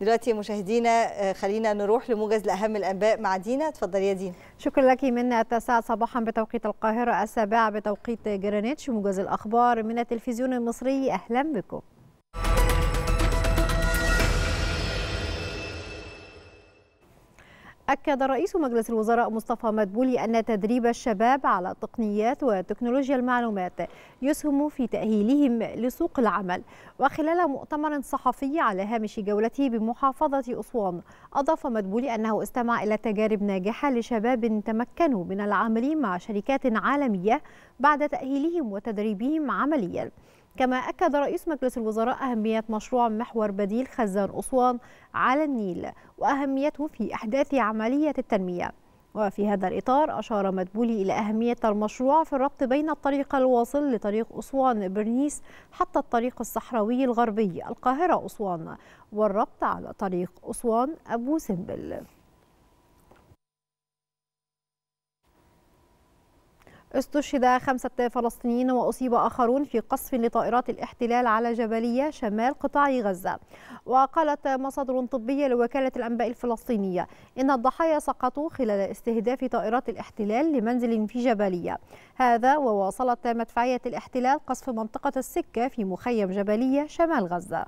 دلوقتي مشاهدينا آه، خلينا نروح لموجز لاهم الانباء مع دينا اتفضلي يا دينا شكرا لك من التاسعة صباحا بتوقيت القاهرة السابعة بتوقيت جرينتش موجز الاخبار من التلفزيون المصري اهلا بكم أكد رئيس مجلس الوزراء مصطفى مدبولي أن تدريب الشباب على تقنيات وتكنولوجيا المعلومات يسهم في تأهيلهم لسوق العمل وخلال مؤتمر صحفي على هامش جولته بمحافظة أسوان أضاف مدبولي أنه استمع إلى تجارب ناجحة لشباب تمكنوا من العمل مع شركات عالمية بعد تأهيلهم وتدريبهم عمليا كما أكد رئيس مجلس الوزراء أهمية مشروع محور بديل خزان أسوان على النيل وأهميته في إحداث عملية التنمية وفي هذا الإطار أشار مدبولي إلى أهمية المشروع في الربط بين الطريق الواصل لطريق أسوان برنيس حتى الطريق الصحراوي الغربي القاهرة أسوان والربط على طريق أسوان أبو سمبل استشهد خمسة فلسطينيين وأصيب آخرون في قصف لطائرات الاحتلال على جبلية شمال قطاع غزة وقالت مصادر طبية لوكالة الأنباء الفلسطينية إن الضحايا سقطوا خلال استهداف طائرات الاحتلال لمنزل في جبلية هذا وواصلت مدفعية الاحتلال قصف منطقة السكة في مخيم جبلية شمال غزة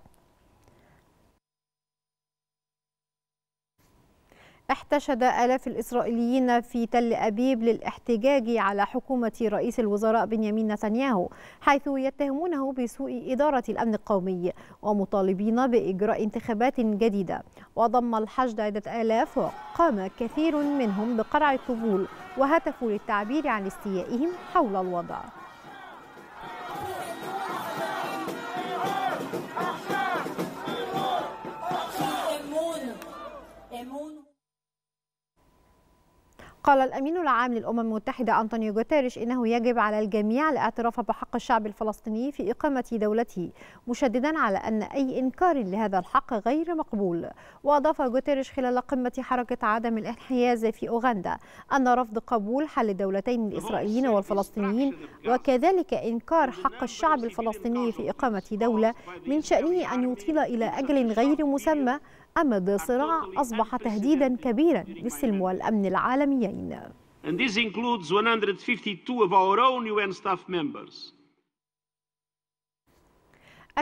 احتشد آلاف الإسرائيليين في تل أبيب للاحتجاج على حكومة رئيس الوزراء بنيامين نتنياهو حيث يتهمونه بسوء إدارة الأمن القومي ومطالبين بإجراء انتخابات جديدة وضم الحشد عدة آلاف وقام كثير منهم بقرع الطبول وهتفوا للتعبير عن استيائهم حول الوضع قال الأمين العام للأمم المتحدة أنطونيو غوتيريش إنه يجب على الجميع الاعتراف بحق الشعب الفلسطيني في إقامة دولته مشددا على أن أي إنكار لهذا الحق غير مقبول وأضاف غوتيريش خلال قمة حركة عدم الانحياز في أوغندا أن رفض قبول حل الدولتين الإسرائيليين والفلسطينيين وكذلك إنكار حق الشعب الفلسطيني في إقامة دولة من شأنه أن يطيل إلى أجل غير مسمى أمد صراع أصبح تهديدا كبيرا للسلم والأمن العالميين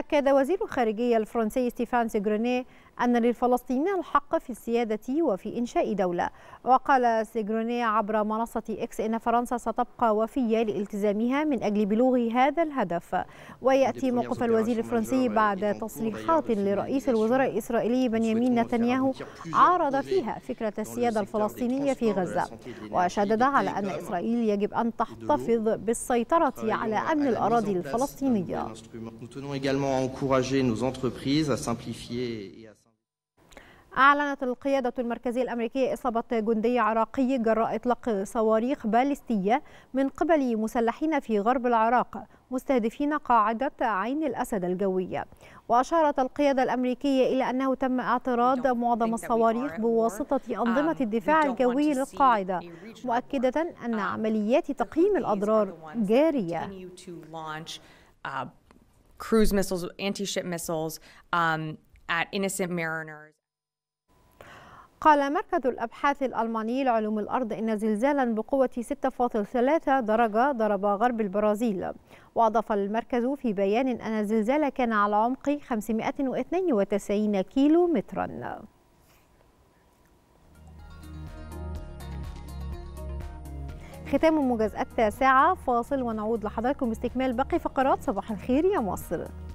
أكد وزير الخارجية الفرنسي ستيفان سيغرونيه أن للفلسطينيين الحق في السيادة وفي إنشاء دولة وقال سيجروني عبر منصة إكس إن فرنسا ستبقى وفية لالتزامها من أجل بلوغ هذا الهدف ويأتي موقف الوزير الفرنسي بعد تصريحات لرئيس الوزراء الإسرائيلي بنيامين نتنياهو عارض فيها فكرة السيادة الفلسطينية في غزة وشدد على أن إسرائيل يجب أن تحتفظ بالسيطرة على أمن الأراضي الفلسطينية. أعلنت القيادة المركزية الأمريكية إصابة جندي عراقي جراء إطلاق صواريخ باليستية من قبل مسلحين في غرب العراق مستهدفين قاعدة عين الأسد الجوية وأشارت القيادة الأمريكية إلى أنه تم اعتراض معظم الصواريخ بواسطة أنظمة um, الدفاع الجوي للقاعدة مؤكدة أن um, عمليات تقييم الأضرار جارية uh, cruise missiles, anti-ship missiles um, at innocent mariners. قال مركز الأبحاث الألماني لعلوم الأرض إن زلزالا بقوة 6.3 درجة ضرب غرب البرازيل وأضاف المركز في بيان أن الزلزال كان على عمق 592 كيلو متراً ختام مجازات ساعة فاصل ونعود لحضراتكم باستكمال باقي فقرات صباح الخير يا مصر